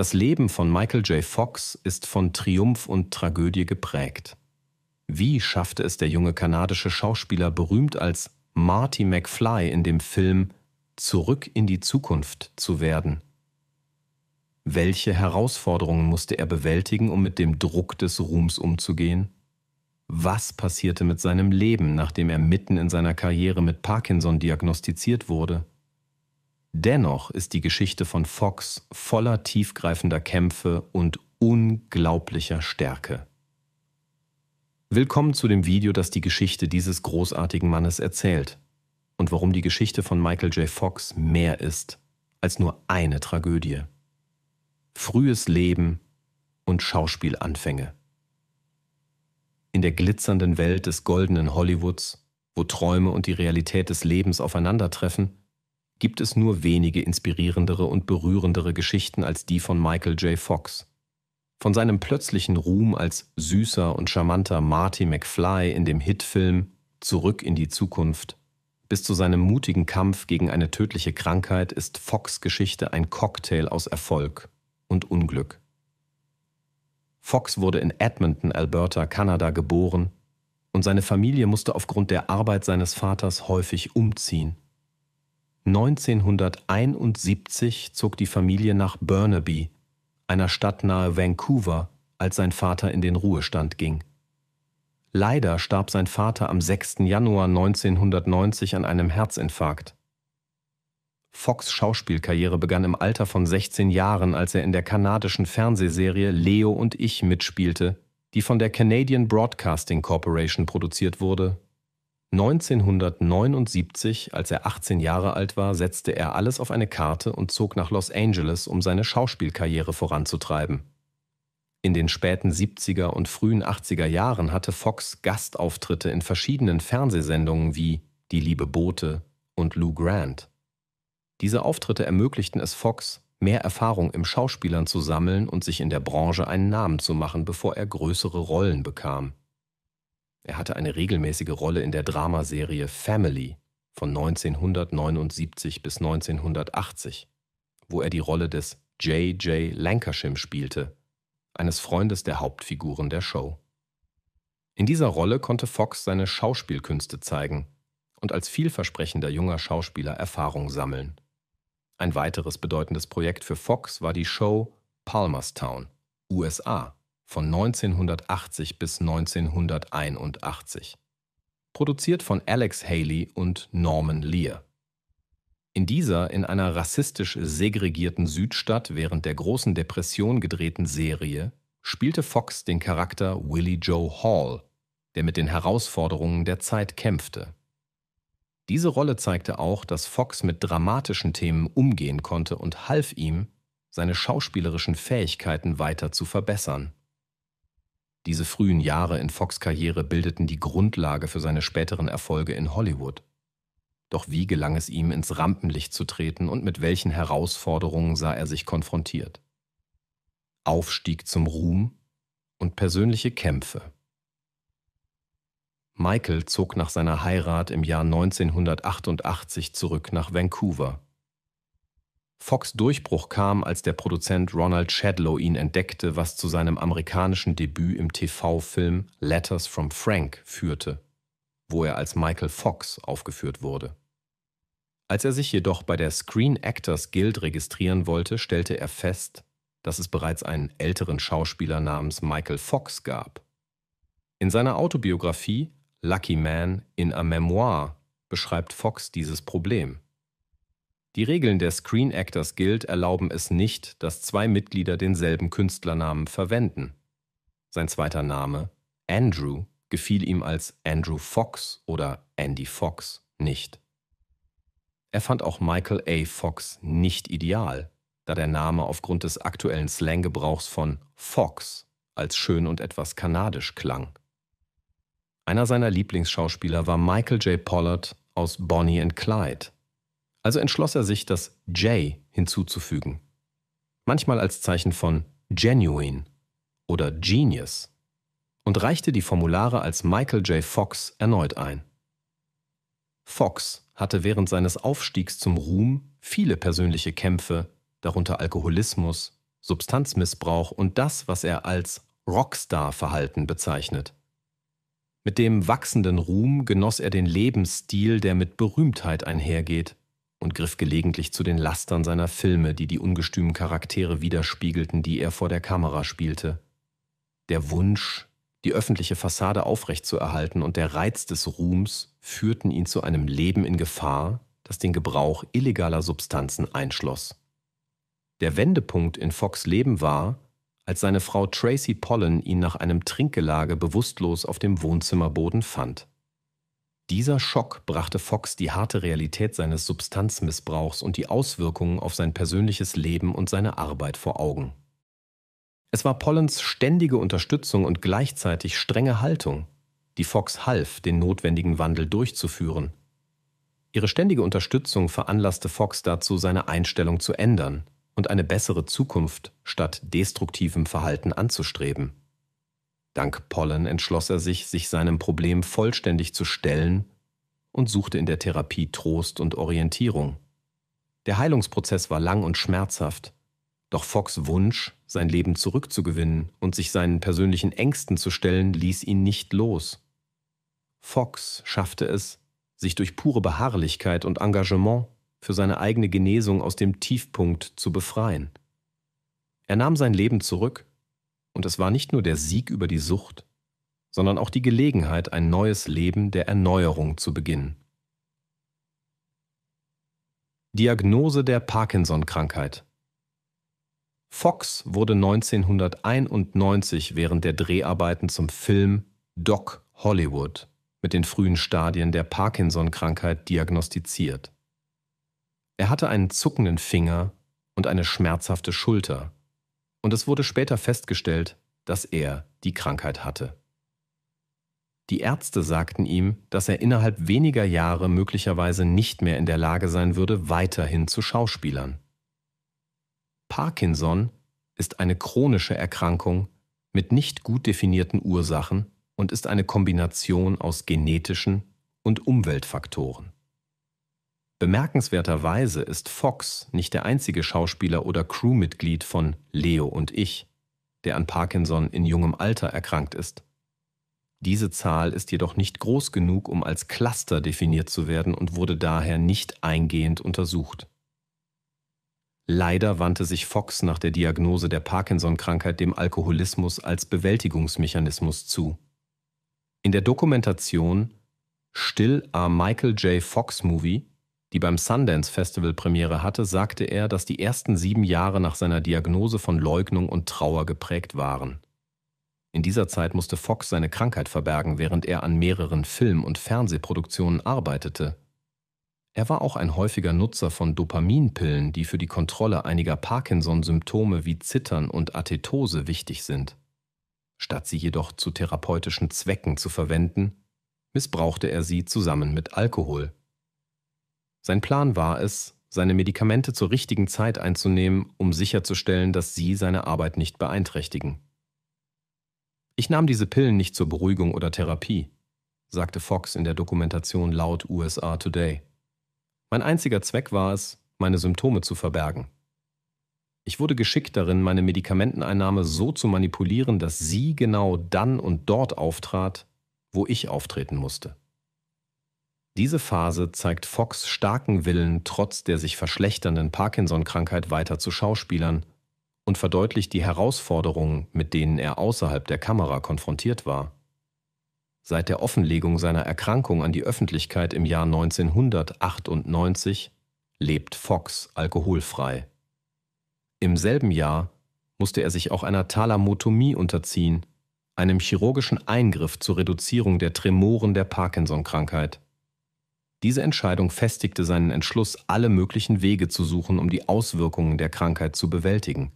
Das Leben von Michael J. Fox ist von Triumph und Tragödie geprägt. Wie schaffte es der junge kanadische Schauspieler berühmt als Marty McFly in dem Film Zurück in die Zukunft zu werden? Welche Herausforderungen musste er bewältigen, um mit dem Druck des Ruhms umzugehen? Was passierte mit seinem Leben, nachdem er mitten in seiner Karriere mit Parkinson diagnostiziert wurde? Dennoch ist die Geschichte von Fox voller tiefgreifender Kämpfe und unglaublicher Stärke. Willkommen zu dem Video, das die Geschichte dieses großartigen Mannes erzählt und warum die Geschichte von Michael J. Fox mehr ist als nur eine Tragödie. Frühes Leben und Schauspielanfänge. In der glitzernden Welt des goldenen Hollywoods, wo Träume und die Realität des Lebens aufeinandertreffen, gibt es nur wenige inspirierendere und berührendere Geschichten als die von Michael J. Fox. Von seinem plötzlichen Ruhm als süßer und charmanter Marty McFly in dem Hitfilm Zurück in die Zukunft bis zu seinem mutigen Kampf gegen eine tödliche Krankheit ist Fox Geschichte ein Cocktail aus Erfolg und Unglück. Fox wurde in Edmonton, Alberta, Kanada geboren und seine Familie musste aufgrund der Arbeit seines Vaters häufig umziehen. 1971 zog die Familie nach Burnaby, einer Stadt nahe Vancouver, als sein Vater in den Ruhestand ging. Leider starb sein Vater am 6. Januar 1990 an einem Herzinfarkt. Fox Schauspielkarriere begann im Alter von 16 Jahren, als er in der kanadischen Fernsehserie Leo und ich mitspielte, die von der Canadian Broadcasting Corporation produziert wurde 1979, als er 18 Jahre alt war, setzte er alles auf eine Karte und zog nach Los Angeles, um seine Schauspielkarriere voranzutreiben. In den späten 70er und frühen 80er Jahren hatte Fox Gastauftritte in verschiedenen Fernsehsendungen wie Die liebe Bote und Lou Grant. Diese Auftritte ermöglichten es Fox, mehr Erfahrung im Schauspielern zu sammeln und sich in der Branche einen Namen zu machen, bevor er größere Rollen bekam. Er hatte eine regelmäßige Rolle in der Dramaserie Family von 1979 bis 1980, wo er die Rolle des J.J. Lancashim spielte, eines Freundes der Hauptfiguren der Show. In dieser Rolle konnte Fox seine Schauspielkünste zeigen und als vielversprechender junger Schauspieler Erfahrung sammeln. Ein weiteres bedeutendes Projekt für Fox war die Show Palmerstown, USA von 1980 bis 1981. Produziert von Alex Haley und Norman Lear. In dieser in einer rassistisch segregierten Südstadt während der großen Depression gedrehten Serie spielte Fox den Charakter Willie Joe Hall, der mit den Herausforderungen der Zeit kämpfte. Diese Rolle zeigte auch, dass Fox mit dramatischen Themen umgehen konnte und half ihm, seine schauspielerischen Fähigkeiten weiter zu verbessern. Diese frühen Jahre in Fox Karriere bildeten die Grundlage für seine späteren Erfolge in Hollywood. Doch wie gelang es ihm, ins Rampenlicht zu treten und mit welchen Herausforderungen sah er sich konfrontiert? Aufstieg zum Ruhm und persönliche Kämpfe. Michael zog nach seiner Heirat im Jahr 1988 zurück nach Vancouver. Fox Durchbruch kam, als der Produzent Ronald Shadlow ihn entdeckte, was zu seinem amerikanischen Debüt im TV-Film Letters from Frank führte, wo er als Michael Fox aufgeführt wurde. Als er sich jedoch bei der Screen Actors Guild registrieren wollte, stellte er fest, dass es bereits einen älteren Schauspieler namens Michael Fox gab. In seiner Autobiografie Lucky Man in a Memoir beschreibt Fox dieses Problem. Die Regeln der Screen Actors Guild erlauben es nicht, dass zwei Mitglieder denselben Künstlernamen verwenden. Sein zweiter Name, Andrew, gefiel ihm als Andrew Fox oder Andy Fox nicht. Er fand auch Michael A. Fox nicht ideal, da der Name aufgrund des aktuellen Slanggebrauchs von Fox als schön und etwas kanadisch klang. Einer seiner Lieblingsschauspieler war Michael J. Pollard aus Bonnie and Clyde also entschloss er sich, das J hinzuzufügen. Manchmal als Zeichen von genuine oder genius und reichte die Formulare als Michael J. Fox erneut ein. Fox hatte während seines Aufstiegs zum Ruhm viele persönliche Kämpfe, darunter Alkoholismus, Substanzmissbrauch und das, was er als Rockstar-Verhalten bezeichnet. Mit dem wachsenden Ruhm genoss er den Lebensstil, der mit Berühmtheit einhergeht und griff gelegentlich zu den Lastern seiner Filme, die die ungestümen Charaktere widerspiegelten, die er vor der Kamera spielte. Der Wunsch, die öffentliche Fassade aufrechtzuerhalten und der Reiz des Ruhms führten ihn zu einem Leben in Gefahr, das den Gebrauch illegaler Substanzen einschloss. Der Wendepunkt in Fox Leben war, als seine Frau Tracy Pollen ihn nach einem Trinkgelage bewusstlos auf dem Wohnzimmerboden fand. Dieser Schock brachte Fox die harte Realität seines Substanzmissbrauchs und die Auswirkungen auf sein persönliches Leben und seine Arbeit vor Augen. Es war Pollens ständige Unterstützung und gleichzeitig strenge Haltung, die Fox half, den notwendigen Wandel durchzuführen. Ihre ständige Unterstützung veranlasste Fox dazu, seine Einstellung zu ändern und eine bessere Zukunft statt destruktivem Verhalten anzustreben. Dank Pollen entschloss er sich, sich seinem Problem vollständig zu stellen und suchte in der Therapie Trost und Orientierung. Der Heilungsprozess war lang und schmerzhaft, doch Fox Wunsch, sein Leben zurückzugewinnen und sich seinen persönlichen Ängsten zu stellen, ließ ihn nicht los. Fox schaffte es, sich durch pure Beharrlichkeit und Engagement für seine eigene Genesung aus dem Tiefpunkt zu befreien. Er nahm sein Leben zurück und es war nicht nur der Sieg über die Sucht, sondern auch die Gelegenheit, ein neues Leben der Erneuerung zu beginnen. Diagnose der Parkinson-Krankheit Fox wurde 1991 während der Dreharbeiten zum Film Doc Hollywood mit den frühen Stadien der Parkinson-Krankheit diagnostiziert. Er hatte einen zuckenden Finger und eine schmerzhafte Schulter, und es wurde später festgestellt, dass er die Krankheit hatte. Die Ärzte sagten ihm, dass er innerhalb weniger Jahre möglicherweise nicht mehr in der Lage sein würde, weiterhin zu Schauspielern. Parkinson ist eine chronische Erkrankung mit nicht gut definierten Ursachen und ist eine Kombination aus genetischen und Umweltfaktoren. Bemerkenswerterweise ist Fox nicht der einzige Schauspieler oder Crewmitglied von Leo und ich, der an Parkinson in jungem Alter erkrankt ist. Diese Zahl ist jedoch nicht groß genug, um als Cluster definiert zu werden und wurde daher nicht eingehend untersucht. Leider wandte sich Fox nach der Diagnose der Parkinson-Krankheit dem Alkoholismus als Bewältigungsmechanismus zu. In der Dokumentation Still a Michael J. Fox Movie die beim Sundance Festival Premiere hatte, sagte er, dass die ersten sieben Jahre nach seiner Diagnose von Leugnung und Trauer geprägt waren. In dieser Zeit musste Fox seine Krankheit verbergen, während er an mehreren Film- und Fernsehproduktionen arbeitete. Er war auch ein häufiger Nutzer von Dopaminpillen, die für die Kontrolle einiger Parkinson-Symptome wie Zittern und Atetose wichtig sind. Statt sie jedoch zu therapeutischen Zwecken zu verwenden, missbrauchte er sie zusammen mit Alkohol. Sein Plan war es, seine Medikamente zur richtigen Zeit einzunehmen, um sicherzustellen, dass sie seine Arbeit nicht beeinträchtigen. Ich nahm diese Pillen nicht zur Beruhigung oder Therapie, sagte Fox in der Dokumentation laut USA Today. Mein einziger Zweck war es, meine Symptome zu verbergen. Ich wurde geschickt darin, meine Medikamenteneinnahme so zu manipulieren, dass sie genau dann und dort auftrat, wo ich auftreten musste. Diese Phase zeigt Fox starken Willen, trotz der sich verschlechternden Parkinson-Krankheit weiter zu schauspielern und verdeutlicht die Herausforderungen, mit denen er außerhalb der Kamera konfrontiert war. Seit der Offenlegung seiner Erkrankung an die Öffentlichkeit im Jahr 1998 lebt Fox alkoholfrei. Im selben Jahr musste er sich auch einer Thalamotomie unterziehen, einem chirurgischen Eingriff zur Reduzierung der Tremoren der Parkinson-Krankheit. Diese Entscheidung festigte seinen Entschluss, alle möglichen Wege zu suchen, um die Auswirkungen der Krankheit zu bewältigen.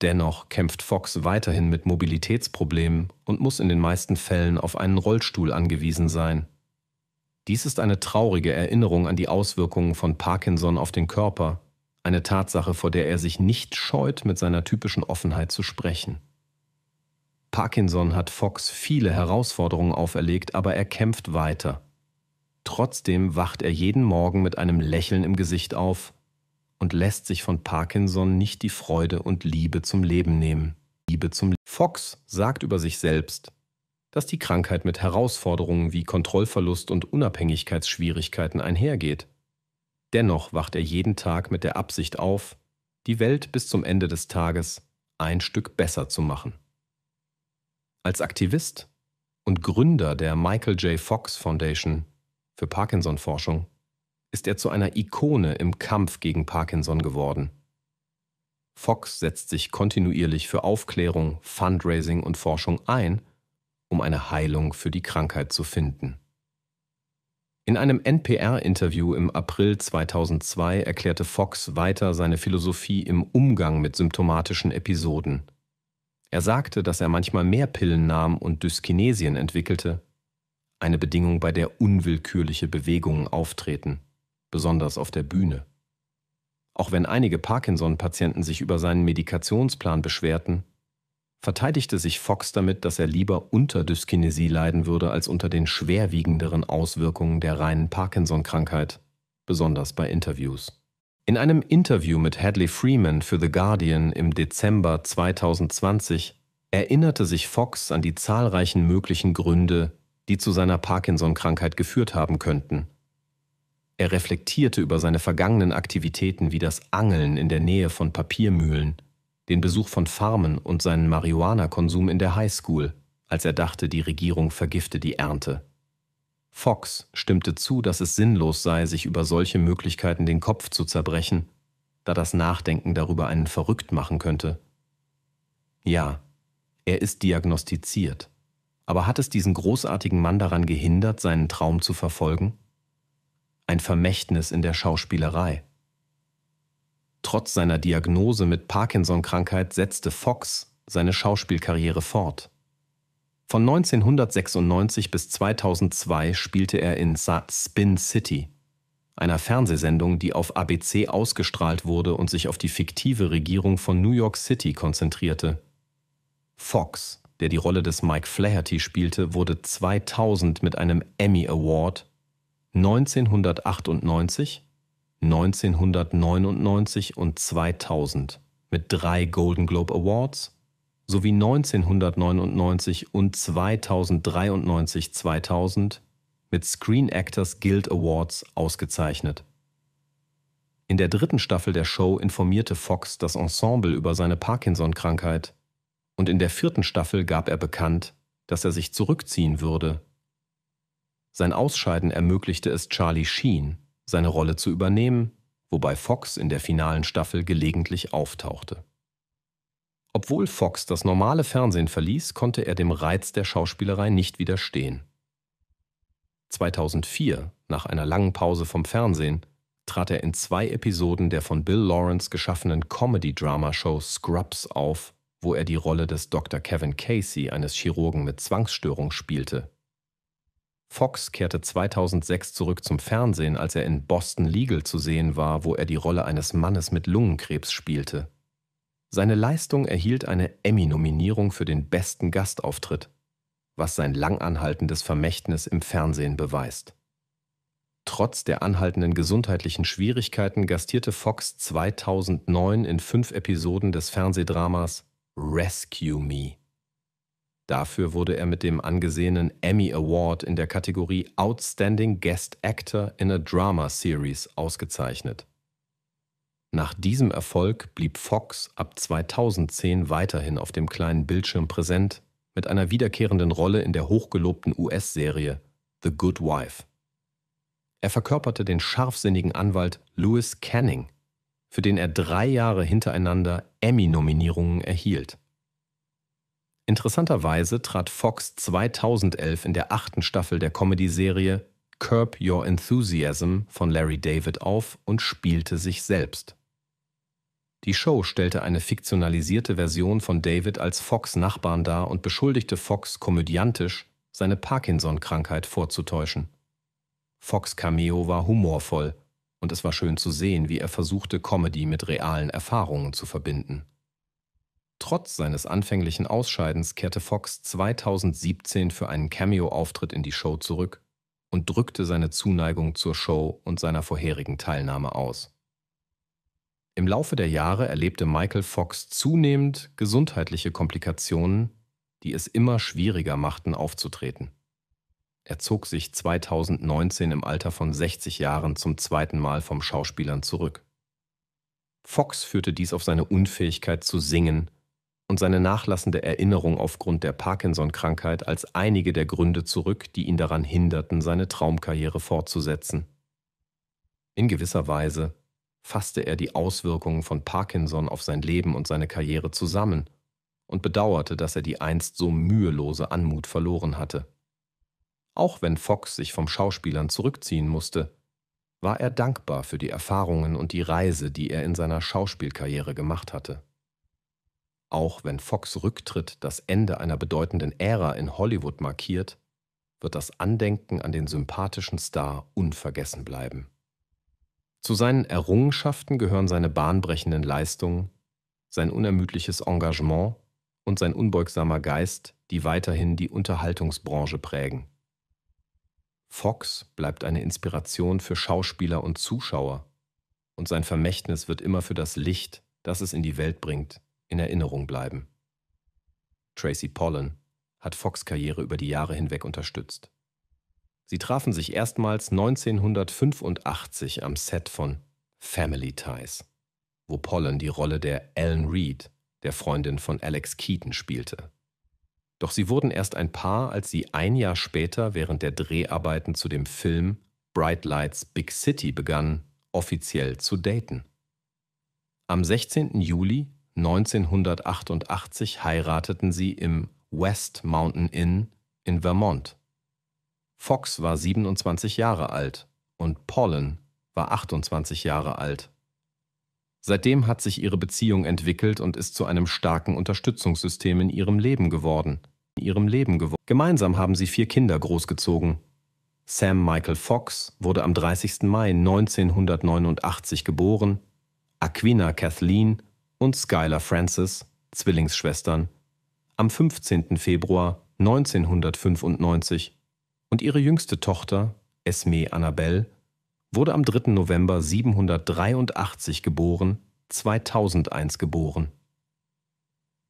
Dennoch kämpft Fox weiterhin mit Mobilitätsproblemen und muss in den meisten Fällen auf einen Rollstuhl angewiesen sein. Dies ist eine traurige Erinnerung an die Auswirkungen von Parkinson auf den Körper, eine Tatsache, vor der er sich nicht scheut, mit seiner typischen Offenheit zu sprechen. Parkinson hat Fox viele Herausforderungen auferlegt, aber er kämpft weiter. Trotzdem wacht er jeden Morgen mit einem Lächeln im Gesicht auf und lässt sich von Parkinson nicht die Freude und Liebe zum Leben nehmen. Liebe zum Le Fox sagt über sich selbst, dass die Krankheit mit Herausforderungen wie Kontrollverlust und Unabhängigkeitsschwierigkeiten einhergeht. Dennoch wacht er jeden Tag mit der Absicht auf, die Welt bis zum Ende des Tages ein Stück besser zu machen. Als Aktivist und Gründer der Michael J. Fox Foundation für Parkinson-Forschung ist er zu einer Ikone im Kampf gegen Parkinson geworden. Fox setzt sich kontinuierlich für Aufklärung, Fundraising und Forschung ein, um eine Heilung für die Krankheit zu finden. In einem NPR-Interview im April 2002 erklärte Fox weiter seine Philosophie im Umgang mit symptomatischen Episoden. Er sagte, dass er manchmal mehr Pillen nahm und Dyskinesien entwickelte, eine Bedingung, bei der unwillkürliche Bewegungen auftreten, besonders auf der Bühne. Auch wenn einige Parkinson-Patienten sich über seinen Medikationsplan beschwerten, verteidigte sich Fox damit, dass er lieber unter Dyskinesie leiden würde als unter den schwerwiegenderen Auswirkungen der reinen Parkinson-Krankheit, besonders bei Interviews. In einem Interview mit Hadley Freeman für The Guardian im Dezember 2020 erinnerte sich Fox an die zahlreichen möglichen Gründe, die zu seiner Parkinson-Krankheit geführt haben könnten. Er reflektierte über seine vergangenen Aktivitäten wie das Angeln in der Nähe von Papiermühlen, den Besuch von Farmen und seinen Marihuana-Konsum in der Highschool, als er dachte, die Regierung vergifte die Ernte. Fox stimmte zu, dass es sinnlos sei, sich über solche Möglichkeiten den Kopf zu zerbrechen, da das Nachdenken darüber einen verrückt machen könnte. Ja, er ist diagnostiziert. Aber hat es diesen großartigen Mann daran gehindert, seinen Traum zu verfolgen? Ein Vermächtnis in der Schauspielerei. Trotz seiner Diagnose mit Parkinson-Krankheit setzte Fox seine Schauspielkarriere fort. Von 1996 bis 2002 spielte er in Spin City, einer Fernsehsendung, die auf ABC ausgestrahlt wurde und sich auf die fiktive Regierung von New York City konzentrierte. Fox der die Rolle des Mike Flaherty spielte, wurde 2000 mit einem Emmy Award, 1998, 1999 und 2000 mit drei Golden Globe Awards sowie 1999 und 2093 2000 mit Screen Actors Guild Awards ausgezeichnet. In der dritten Staffel der Show informierte Fox das Ensemble über seine Parkinson-Krankheit und in der vierten Staffel gab er bekannt, dass er sich zurückziehen würde. Sein Ausscheiden ermöglichte es Charlie Sheen, seine Rolle zu übernehmen, wobei Fox in der finalen Staffel gelegentlich auftauchte. Obwohl Fox das normale Fernsehen verließ, konnte er dem Reiz der Schauspielerei nicht widerstehen. 2004, nach einer langen Pause vom Fernsehen, trat er in zwei Episoden der von Bill Lawrence geschaffenen Comedy-Drama-Show Scrubs auf wo er die Rolle des Dr. Kevin Casey, eines Chirurgen mit Zwangsstörung, spielte. Fox kehrte 2006 zurück zum Fernsehen, als er in Boston Legal zu sehen war, wo er die Rolle eines Mannes mit Lungenkrebs spielte. Seine Leistung erhielt eine Emmy-Nominierung für den besten Gastauftritt, was sein langanhaltendes Vermächtnis im Fernsehen beweist. Trotz der anhaltenden gesundheitlichen Schwierigkeiten gastierte Fox 2009 in fünf Episoden des Fernsehdramas Rescue Me. Dafür wurde er mit dem angesehenen Emmy Award in der Kategorie Outstanding Guest Actor in a Drama Series ausgezeichnet. Nach diesem Erfolg blieb Fox ab 2010 weiterhin auf dem kleinen Bildschirm präsent mit einer wiederkehrenden Rolle in der hochgelobten US-Serie The Good Wife. Er verkörperte den scharfsinnigen Anwalt Louis Canning für den er drei Jahre hintereinander Emmy-Nominierungen erhielt. Interessanterweise trat Fox 2011 in der achten Staffel der Comedy-Serie Curb Your Enthusiasm von Larry David auf und spielte sich selbst. Die Show stellte eine fiktionalisierte Version von David als Fox Nachbarn dar und beschuldigte Fox komödiantisch, seine Parkinson-Krankheit vorzutäuschen. Fox Cameo war humorvoll und es war schön zu sehen, wie er versuchte, Comedy mit realen Erfahrungen zu verbinden. Trotz seines anfänglichen Ausscheidens kehrte Fox 2017 für einen Cameo-Auftritt in die Show zurück und drückte seine Zuneigung zur Show und seiner vorherigen Teilnahme aus. Im Laufe der Jahre erlebte Michael Fox zunehmend gesundheitliche Komplikationen, die es immer schwieriger machten, aufzutreten. Er zog sich 2019 im Alter von 60 Jahren zum zweiten Mal vom Schauspielern zurück. Fox führte dies auf seine Unfähigkeit zu singen und seine nachlassende Erinnerung aufgrund der Parkinson-Krankheit als einige der Gründe zurück, die ihn daran hinderten, seine Traumkarriere fortzusetzen. In gewisser Weise fasste er die Auswirkungen von Parkinson auf sein Leben und seine Karriere zusammen und bedauerte, dass er die einst so mühelose Anmut verloren hatte. Auch wenn Fox sich vom Schauspielern zurückziehen musste, war er dankbar für die Erfahrungen und die Reise, die er in seiner Schauspielkarriere gemacht hatte. Auch wenn Fox Rücktritt das Ende einer bedeutenden Ära in Hollywood markiert, wird das Andenken an den sympathischen Star unvergessen bleiben. Zu seinen Errungenschaften gehören seine bahnbrechenden Leistungen, sein unermüdliches Engagement und sein unbeugsamer Geist, die weiterhin die Unterhaltungsbranche prägen. Fox bleibt eine Inspiration für Schauspieler und Zuschauer. Und sein Vermächtnis wird immer für das Licht, das es in die Welt bringt, in Erinnerung bleiben. Tracy Pollen hat Fox Karriere über die Jahre hinweg unterstützt. Sie trafen sich erstmals 1985 am Set von Family Ties, wo Pollen die Rolle der Ellen Reed, der Freundin von Alex Keaton, spielte. Doch sie wurden erst ein Paar, als sie ein Jahr später während der Dreharbeiten zu dem Film Bright Lights Big City begannen, offiziell zu daten. Am 16. Juli 1988 heirateten sie im West Mountain Inn in Vermont. Fox war 27 Jahre alt und Pollen war 28 Jahre alt. Seitdem hat sich ihre Beziehung entwickelt und ist zu einem starken Unterstützungssystem in ihrem Leben geworden – in ihrem Leben geworden. Gemeinsam haben sie vier Kinder großgezogen. Sam Michael Fox wurde am 30. Mai 1989 geboren, Aquina Kathleen und Skylar Francis, Zwillingsschwestern, am 15. Februar 1995 und ihre jüngste Tochter, Esme Annabelle, wurde am 3. November 783 geboren, 2001 geboren.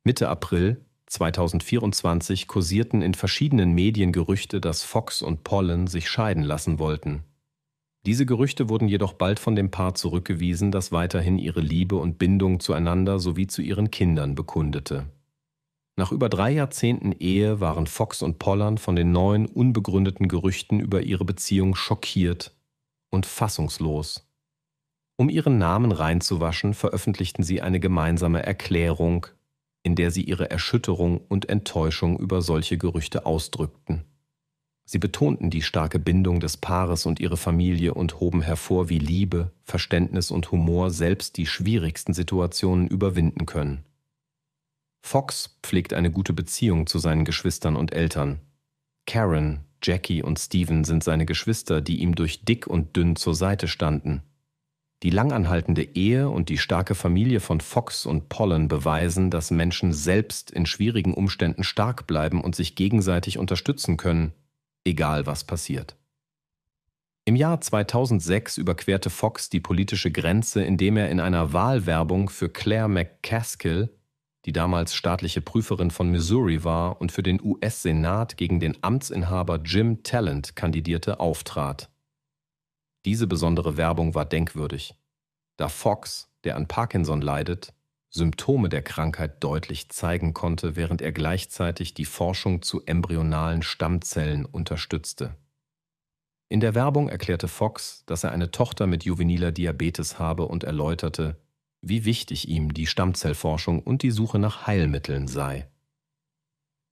Mitte April 2024 kursierten in verschiedenen Medien Gerüchte, dass Fox und Pollen sich scheiden lassen wollten. Diese Gerüchte wurden jedoch bald von dem Paar zurückgewiesen, das weiterhin ihre Liebe und Bindung zueinander sowie zu ihren Kindern bekundete. Nach über drei Jahrzehnten Ehe waren Fox und Pollern von den neuen, unbegründeten Gerüchten über ihre Beziehung schockiert und fassungslos. Um ihren Namen reinzuwaschen, veröffentlichten sie eine gemeinsame Erklärung, in der sie ihre Erschütterung und Enttäuschung über solche Gerüchte ausdrückten. Sie betonten die starke Bindung des Paares und ihre Familie und hoben hervor, wie Liebe, Verständnis und Humor selbst die schwierigsten Situationen überwinden können. Fox pflegt eine gute Beziehung zu seinen Geschwistern und Eltern. Karen, Jackie und Steven sind seine Geschwister, die ihm durch dick und dünn zur Seite standen. Die langanhaltende Ehe und die starke Familie von Fox und Pollen beweisen, dass Menschen selbst in schwierigen Umständen stark bleiben und sich gegenseitig unterstützen können, egal was passiert. Im Jahr 2006 überquerte Fox die politische Grenze, indem er in einer Wahlwerbung für Claire McCaskill, die damals staatliche Prüferin von Missouri war und für den US-Senat gegen den Amtsinhaber Jim Talent kandidierte, auftrat. Diese besondere Werbung war denkwürdig, da Fox, der an Parkinson leidet, Symptome der Krankheit deutlich zeigen konnte, während er gleichzeitig die Forschung zu embryonalen Stammzellen unterstützte. In der Werbung erklärte Fox, dass er eine Tochter mit juveniler Diabetes habe und erläuterte, wie wichtig ihm die Stammzellforschung und die Suche nach Heilmitteln sei.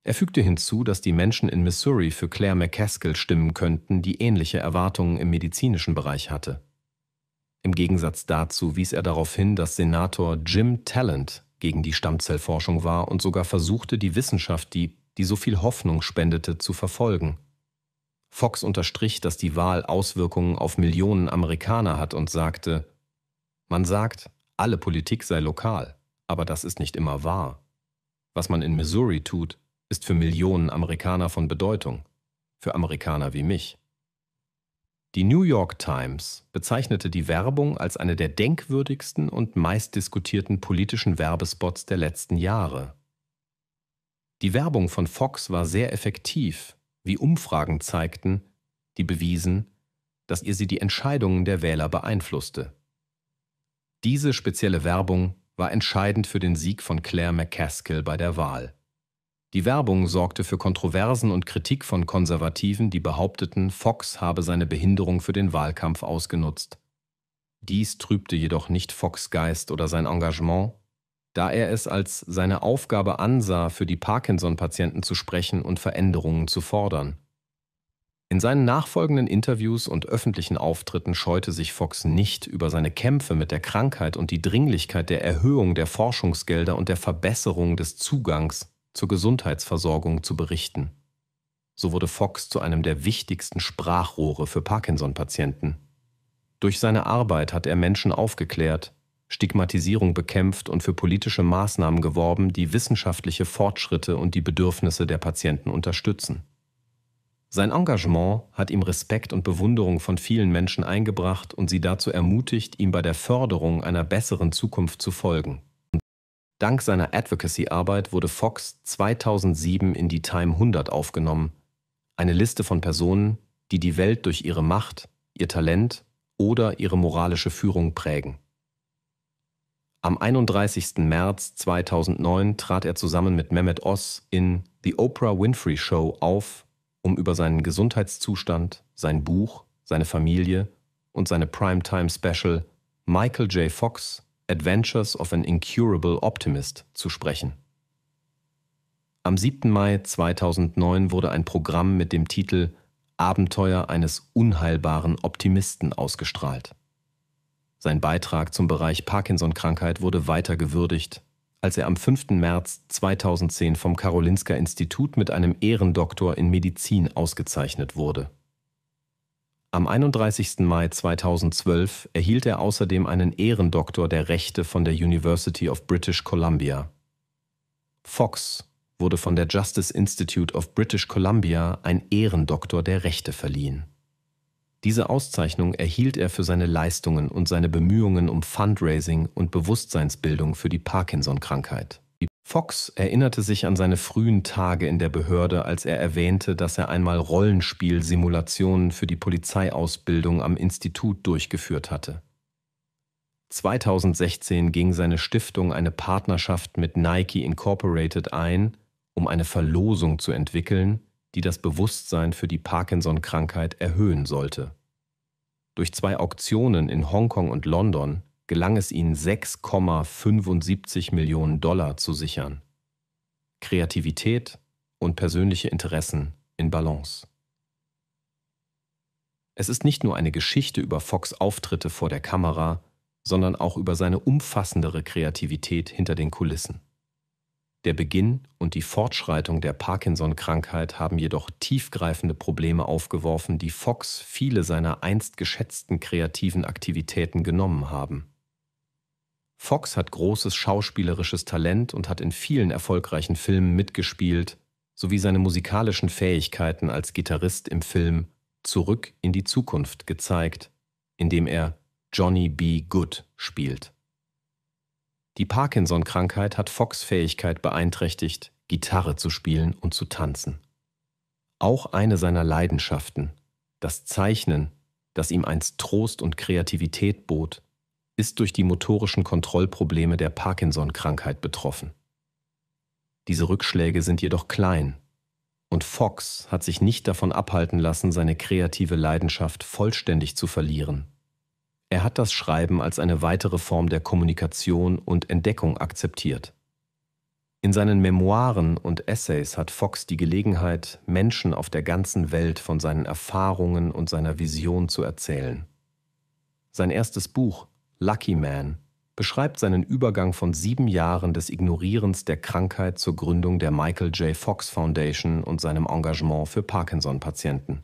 Er fügte hinzu, dass die Menschen in Missouri für Claire McCaskill stimmen könnten, die ähnliche Erwartungen im medizinischen Bereich hatte. Im Gegensatz dazu wies er darauf hin, dass Senator Jim Talent gegen die Stammzellforschung war und sogar versuchte, die Wissenschaft, die, die so viel Hoffnung spendete, zu verfolgen. Fox unterstrich, dass die Wahl Auswirkungen auf Millionen Amerikaner hat und sagte, man sagt, alle Politik sei lokal, aber das ist nicht immer wahr. Was man in Missouri tut, ist für Millionen Amerikaner von Bedeutung, für Amerikaner wie mich. Die New York Times bezeichnete die Werbung als eine der denkwürdigsten und meistdiskutierten politischen Werbespots der letzten Jahre. Die Werbung von Fox war sehr effektiv, wie Umfragen zeigten, die bewiesen, dass ihr sie die Entscheidungen der Wähler beeinflusste. Diese spezielle Werbung war entscheidend für den Sieg von Claire McCaskill bei der Wahl. Die Werbung sorgte für Kontroversen und Kritik von Konservativen, die behaupteten, Fox habe seine Behinderung für den Wahlkampf ausgenutzt. Dies trübte jedoch nicht Fox Geist oder sein Engagement, da er es als seine Aufgabe ansah, für die Parkinson-Patienten zu sprechen und Veränderungen zu fordern. In seinen nachfolgenden Interviews und öffentlichen Auftritten scheute sich Fox nicht, über seine Kämpfe mit der Krankheit und die Dringlichkeit der Erhöhung der Forschungsgelder und der Verbesserung des Zugangs zur Gesundheitsversorgung zu berichten. So wurde Fox zu einem der wichtigsten Sprachrohre für Parkinson-Patienten. Durch seine Arbeit hat er Menschen aufgeklärt, Stigmatisierung bekämpft und für politische Maßnahmen geworben, die wissenschaftliche Fortschritte und die Bedürfnisse der Patienten unterstützen. Sein Engagement hat ihm Respekt und Bewunderung von vielen Menschen eingebracht und sie dazu ermutigt, ihm bei der Förderung einer besseren Zukunft zu folgen. Dank seiner Advocacy-Arbeit wurde Fox 2007 in die Time 100 aufgenommen, eine Liste von Personen, die die Welt durch ihre Macht, ihr Talent oder ihre moralische Führung prägen. Am 31. März 2009 trat er zusammen mit Mehmet Oz in The Oprah Winfrey Show auf, um über seinen Gesundheitszustand, sein Buch, seine Familie und seine Primetime-Special Michael J. Fox Adventures of an Incurable Optimist zu sprechen. Am 7. Mai 2009 wurde ein Programm mit dem Titel Abenteuer eines unheilbaren Optimisten ausgestrahlt. Sein Beitrag zum Bereich Parkinson-Krankheit wurde weiter gewürdigt, als er am 5. März 2010 vom Karolinska Institut mit einem Ehrendoktor in Medizin ausgezeichnet wurde. Am 31. Mai 2012 erhielt er außerdem einen Ehrendoktor der Rechte von der University of British Columbia. Fox wurde von der Justice Institute of British Columbia ein Ehrendoktor der Rechte verliehen. Diese Auszeichnung erhielt er für seine Leistungen und seine Bemühungen um Fundraising und Bewusstseinsbildung für die Parkinson-Krankheit Fox erinnerte sich an seine frühen Tage in der Behörde, als er erwähnte, dass er einmal Rollenspielsimulationen für die Polizeiausbildung am Institut durchgeführt hatte. 2016 ging seine Stiftung eine Partnerschaft mit Nike Incorporated ein, um eine Verlosung zu entwickeln, die das Bewusstsein für die Parkinson-Krankheit erhöhen sollte. Durch zwei Auktionen in Hongkong und London gelang es ihnen 6,75 Millionen Dollar zu sichern. Kreativität und persönliche Interessen in Balance. Es ist nicht nur eine Geschichte über Fox Auftritte vor der Kamera, sondern auch über seine umfassendere Kreativität hinter den Kulissen. Der Beginn und die Fortschreitung der Parkinson-Krankheit haben jedoch tiefgreifende Probleme aufgeworfen, die Fox viele seiner einst geschätzten kreativen Aktivitäten genommen haben. Fox hat großes schauspielerisches Talent und hat in vielen erfolgreichen Filmen mitgespielt, sowie seine musikalischen Fähigkeiten als Gitarrist im Film Zurück in die Zukunft gezeigt, indem er Johnny B. Good spielt. Die Parkinson-Krankheit hat Fox Fähigkeit beeinträchtigt, Gitarre zu spielen und zu tanzen. Auch eine seiner Leidenschaften, das Zeichnen, das ihm einst Trost und Kreativität bot, ist durch die motorischen Kontrollprobleme der Parkinson-Krankheit betroffen. Diese Rückschläge sind jedoch klein. Und Fox hat sich nicht davon abhalten lassen, seine kreative Leidenschaft vollständig zu verlieren. Er hat das Schreiben als eine weitere Form der Kommunikation und Entdeckung akzeptiert. In seinen Memoiren und Essays hat Fox die Gelegenheit, Menschen auf der ganzen Welt von seinen Erfahrungen und seiner Vision zu erzählen. Sein erstes Buch Lucky Man beschreibt seinen Übergang von sieben Jahren des Ignorierens der Krankheit zur Gründung der Michael J. Fox Foundation und seinem Engagement für Parkinson-Patienten.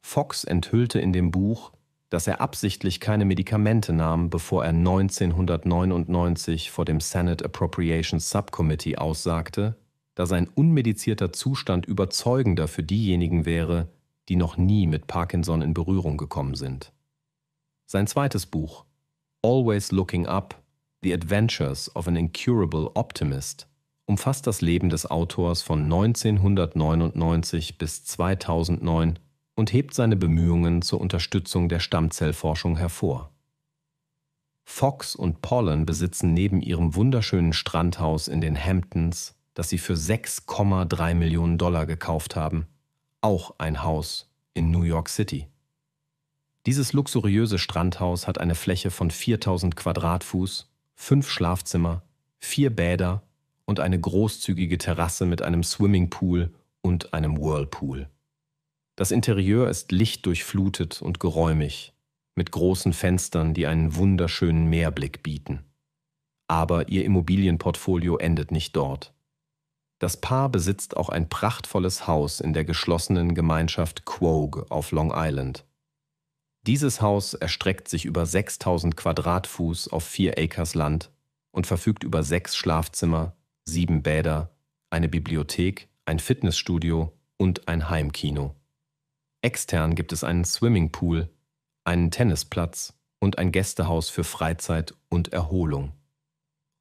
Fox enthüllte in dem Buch, dass er absichtlich keine Medikamente nahm, bevor er 1999 vor dem Senate Appropriations Subcommittee aussagte, da sein unmedizierter Zustand überzeugender für diejenigen wäre, die noch nie mit Parkinson in Berührung gekommen sind. Sein zweites Buch, Always Looking Up, The Adventures of an Incurable Optimist umfasst das Leben des Autors von 1999 bis 2009 und hebt seine Bemühungen zur Unterstützung der Stammzellforschung hervor. Fox und Pollen besitzen neben ihrem wunderschönen Strandhaus in den Hamptons, das sie für 6,3 Millionen Dollar gekauft haben, auch ein Haus in New York City. Dieses luxuriöse Strandhaus hat eine Fläche von 4000 Quadratfuß, fünf Schlafzimmer, vier Bäder und eine großzügige Terrasse mit einem Swimmingpool und einem Whirlpool. Das Interieur ist lichtdurchflutet und geräumig, mit großen Fenstern, die einen wunderschönen Meerblick bieten. Aber ihr Immobilienportfolio endet nicht dort. Das Paar besitzt auch ein prachtvolles Haus in der geschlossenen Gemeinschaft Quogue auf Long Island. Dieses Haus erstreckt sich über 6000 Quadratfuß auf vier Acres Land und verfügt über sechs Schlafzimmer, sieben Bäder, eine Bibliothek, ein Fitnessstudio und ein Heimkino. Extern gibt es einen Swimmingpool, einen Tennisplatz und ein Gästehaus für Freizeit und Erholung.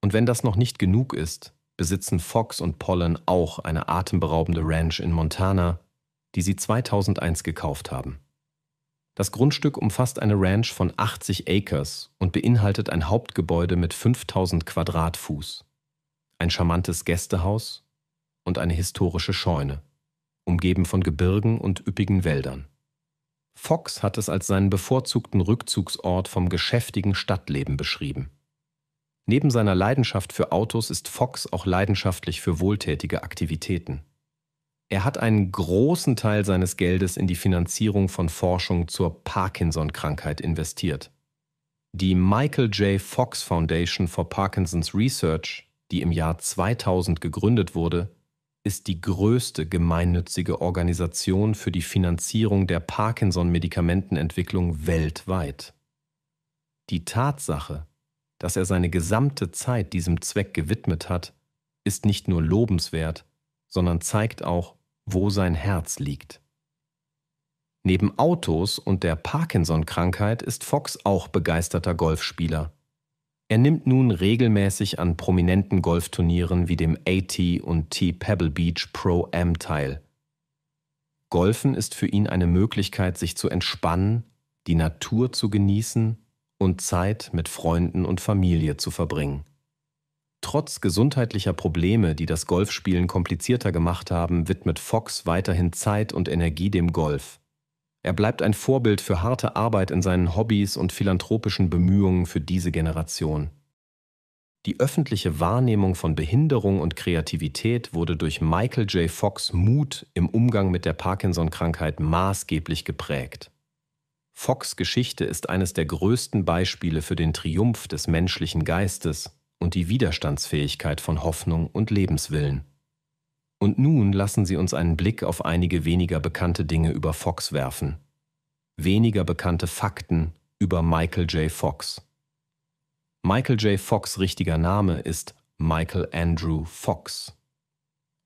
Und wenn das noch nicht genug ist, besitzen Fox und Pollen auch eine atemberaubende Ranch in Montana, die sie 2001 gekauft haben. Das Grundstück umfasst eine Ranch von 80 Acres und beinhaltet ein Hauptgebäude mit 5000 Quadratfuß, ein charmantes Gästehaus und eine historische Scheune, umgeben von Gebirgen und üppigen Wäldern. Fox hat es als seinen bevorzugten Rückzugsort vom geschäftigen Stadtleben beschrieben. Neben seiner Leidenschaft für Autos ist Fox auch leidenschaftlich für wohltätige Aktivitäten. Er hat einen großen Teil seines Geldes in die Finanzierung von Forschung zur Parkinson-Krankheit investiert. Die Michael J. Fox Foundation for Parkinson's Research, die im Jahr 2000 gegründet wurde, ist die größte gemeinnützige Organisation für die Finanzierung der Parkinson-Medikamentenentwicklung weltweit. Die Tatsache, dass er seine gesamte Zeit diesem Zweck gewidmet hat, ist nicht nur lobenswert, sondern zeigt auch, wo sein Herz liegt. Neben Autos und der Parkinson-Krankheit ist Fox auch begeisterter Golfspieler. Er nimmt nun regelmäßig an prominenten Golfturnieren wie dem AT und T Pebble Beach Pro Am teil. Golfen ist für ihn eine Möglichkeit, sich zu entspannen, die Natur zu genießen und Zeit mit Freunden und Familie zu verbringen. Trotz gesundheitlicher Probleme, die das Golfspielen komplizierter gemacht haben, widmet Fox weiterhin Zeit und Energie dem Golf. Er bleibt ein Vorbild für harte Arbeit in seinen Hobbys und philanthropischen Bemühungen für diese Generation. Die öffentliche Wahrnehmung von Behinderung und Kreativität wurde durch Michael J. Fox Mut im Umgang mit der Parkinson-Krankheit maßgeblich geprägt. Fox Geschichte ist eines der größten Beispiele für den Triumph des menschlichen Geistes und die Widerstandsfähigkeit von Hoffnung und Lebenswillen. Und nun lassen Sie uns einen Blick auf einige weniger bekannte Dinge über Fox werfen. Weniger bekannte Fakten über Michael J. Fox. Michael J. Fox richtiger Name ist Michael Andrew Fox.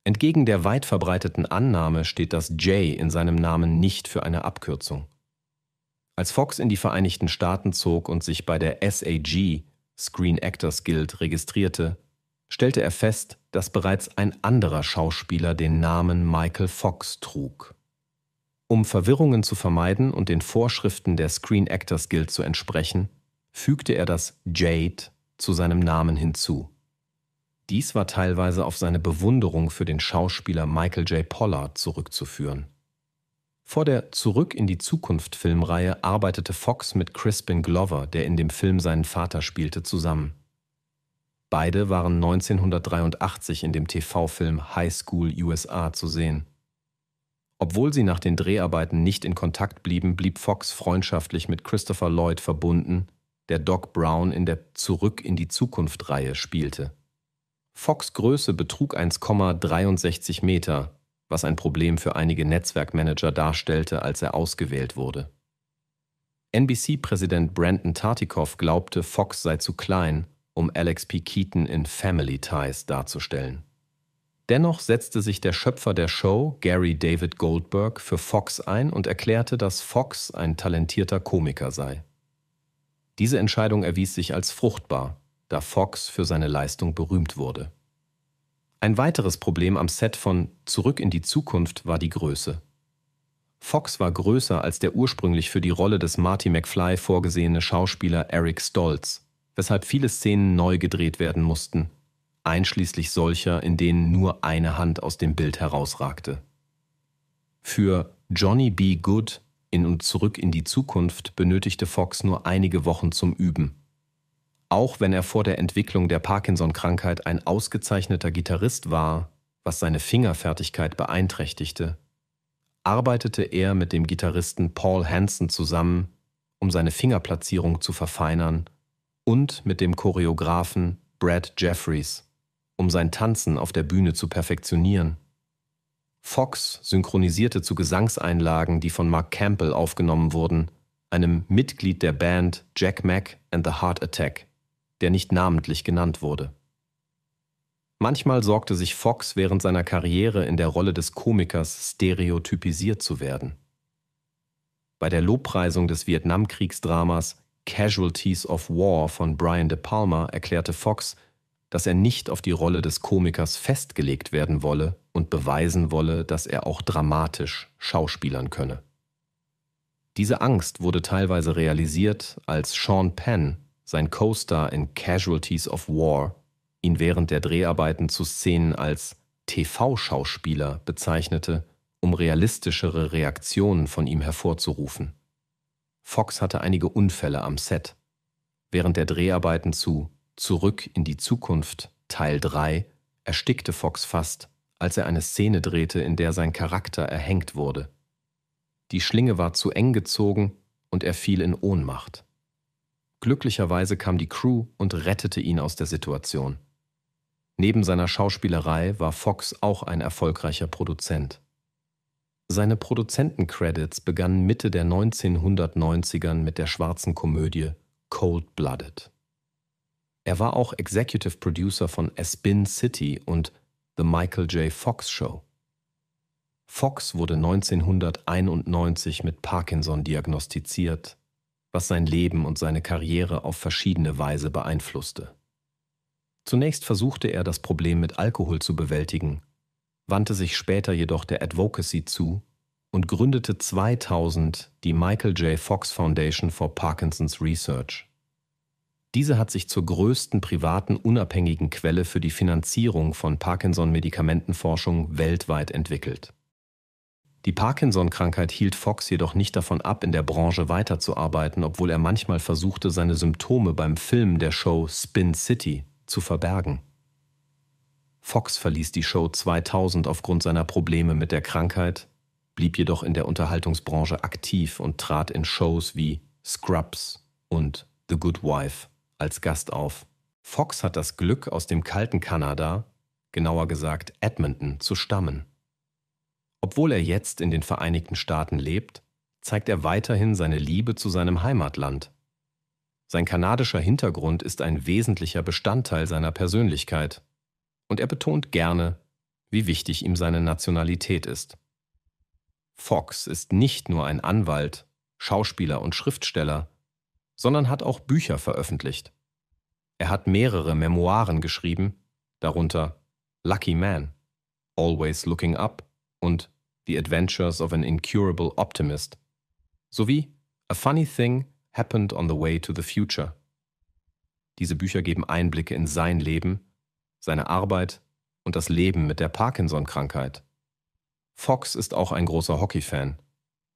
Entgegen der weit verbreiteten Annahme steht das J in seinem Namen nicht für eine Abkürzung. Als Fox in die Vereinigten Staaten zog und sich bei der SAG Screen Actors Guild registrierte, stellte er fest, dass bereits ein anderer Schauspieler den Namen Michael Fox trug. Um Verwirrungen zu vermeiden und den Vorschriften der Screen Actors Guild zu entsprechen, fügte er das Jade zu seinem Namen hinzu. Dies war teilweise auf seine Bewunderung für den Schauspieler Michael J. Pollard zurückzuführen. Vor der Zurück in die Zukunft Filmreihe arbeitete Fox mit Crispin Glover, der in dem Film seinen Vater spielte, zusammen. Beide waren 1983 in dem TV-Film High School USA zu sehen. Obwohl sie nach den Dreharbeiten nicht in Kontakt blieben, blieb Fox freundschaftlich mit Christopher Lloyd verbunden, der Doc Brown in der Zurück in die Zukunft-Reihe spielte. Fox Größe betrug 1,63 Meter, was ein Problem für einige Netzwerkmanager darstellte, als er ausgewählt wurde. NBC-Präsident Brandon Tartikoff glaubte, Fox sei zu klein, um Alex P. Keaton in Family Ties darzustellen. Dennoch setzte sich der Schöpfer der Show, Gary David Goldberg, für Fox ein und erklärte, dass Fox ein talentierter Komiker sei. Diese Entscheidung erwies sich als fruchtbar, da Fox für seine Leistung berühmt wurde. Ein weiteres Problem am Set von Zurück in die Zukunft war die Größe. Fox war größer als der ursprünglich für die Rolle des Marty McFly vorgesehene Schauspieler Eric Stoltz, weshalb viele Szenen neu gedreht werden mussten, einschließlich solcher, in denen nur eine Hand aus dem Bild herausragte. Für Johnny B. Good in und zurück in die Zukunft benötigte Fox nur einige Wochen zum Üben auch wenn er vor der Entwicklung der Parkinson-Krankheit ein ausgezeichneter Gitarrist war, was seine Fingerfertigkeit beeinträchtigte, arbeitete er mit dem Gitarristen Paul Hansen zusammen, um seine Fingerplatzierung zu verfeinern, und mit dem Choreografen Brad Jeffries, um sein Tanzen auf der Bühne zu perfektionieren. Fox synchronisierte zu Gesangseinlagen, die von Mark Campbell aufgenommen wurden, einem Mitglied der Band Jack Mack and the Heart Attack der nicht namentlich genannt wurde. Manchmal sorgte sich Fox während seiner Karriere in der Rolle des Komikers stereotypisiert zu werden. Bei der Lobpreisung des Vietnamkriegsdramas Casualties of War von Brian De Palma erklärte Fox, dass er nicht auf die Rolle des Komikers festgelegt werden wolle und beweisen wolle, dass er auch dramatisch schauspielern könne. Diese Angst wurde teilweise realisiert, als Sean Penn sein Co-Star in Casualties of War, ihn während der Dreharbeiten zu Szenen als TV-Schauspieler bezeichnete, um realistischere Reaktionen von ihm hervorzurufen. Fox hatte einige Unfälle am Set. Während der Dreharbeiten zu Zurück in die Zukunft Teil 3 erstickte Fox fast, als er eine Szene drehte, in der sein Charakter erhängt wurde. Die Schlinge war zu eng gezogen und er fiel in Ohnmacht. Glücklicherweise kam die Crew und rettete ihn aus der Situation. Neben seiner Schauspielerei war Fox auch ein erfolgreicher Produzent. Seine Produzentencredits begannen Mitte der 1990ern mit der schwarzen Komödie Cold Blooded. Er war auch Executive Producer von Aspin City und The Michael J. Fox Show. Fox wurde 1991 mit Parkinson diagnostiziert was sein Leben und seine Karriere auf verschiedene Weise beeinflusste. Zunächst versuchte er, das Problem mit Alkohol zu bewältigen, wandte sich später jedoch der Advocacy zu und gründete 2000 die Michael J. Fox Foundation for Parkinson's Research. Diese hat sich zur größten privaten unabhängigen Quelle für die Finanzierung von Parkinson-Medikamentenforschung weltweit entwickelt. Die Parkinson-Krankheit hielt Fox jedoch nicht davon ab, in der Branche weiterzuarbeiten, obwohl er manchmal versuchte, seine Symptome beim Filmen der Show Spin City zu verbergen. Fox verließ die Show 2000 aufgrund seiner Probleme mit der Krankheit, blieb jedoch in der Unterhaltungsbranche aktiv und trat in Shows wie Scrubs und The Good Wife als Gast auf. Fox hat das Glück, aus dem kalten Kanada, genauer gesagt Edmonton, zu stammen. Obwohl er jetzt in den Vereinigten Staaten lebt, zeigt er weiterhin seine Liebe zu seinem Heimatland. Sein kanadischer Hintergrund ist ein wesentlicher Bestandteil seiner Persönlichkeit. Und er betont gerne, wie wichtig ihm seine Nationalität ist. Fox ist nicht nur ein Anwalt, Schauspieler und Schriftsteller, sondern hat auch Bücher veröffentlicht. Er hat mehrere Memoiren geschrieben, darunter Lucky Man, Always Looking Up und The Adventures of an Incurable Optimist sowie A Funny Thing Happened on the Way to the Future. Diese Bücher geben Einblicke in sein Leben, seine Arbeit und das Leben mit der Parkinson-Krankheit. Fox ist auch ein großer Hockey-Fan,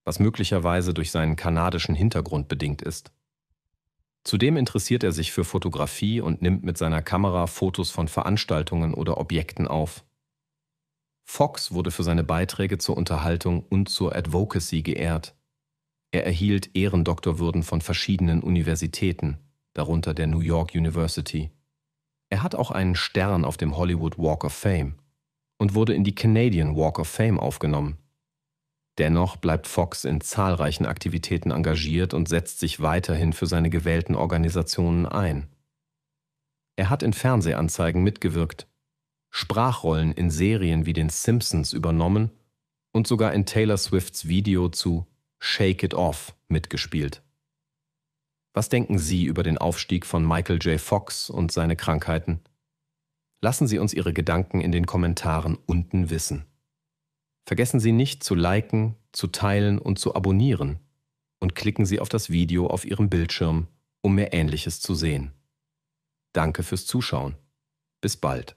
was möglicherweise durch seinen kanadischen Hintergrund bedingt ist. Zudem interessiert er sich für Fotografie und nimmt mit seiner Kamera Fotos von Veranstaltungen oder Objekten auf. Fox wurde für seine Beiträge zur Unterhaltung und zur Advocacy geehrt. Er erhielt Ehrendoktorwürden von verschiedenen Universitäten, darunter der New York University. Er hat auch einen Stern auf dem Hollywood Walk of Fame und wurde in die Canadian Walk of Fame aufgenommen. Dennoch bleibt Fox in zahlreichen Aktivitäten engagiert und setzt sich weiterhin für seine gewählten Organisationen ein. Er hat in Fernsehanzeigen mitgewirkt Sprachrollen in Serien wie den Simpsons übernommen und sogar in Taylor Swifts Video zu Shake It Off mitgespielt. Was denken Sie über den Aufstieg von Michael J. Fox und seine Krankheiten? Lassen Sie uns Ihre Gedanken in den Kommentaren unten wissen. Vergessen Sie nicht zu liken, zu teilen und zu abonnieren und klicken Sie auf das Video auf Ihrem Bildschirm, um mehr Ähnliches zu sehen. Danke fürs Zuschauen. Bis bald.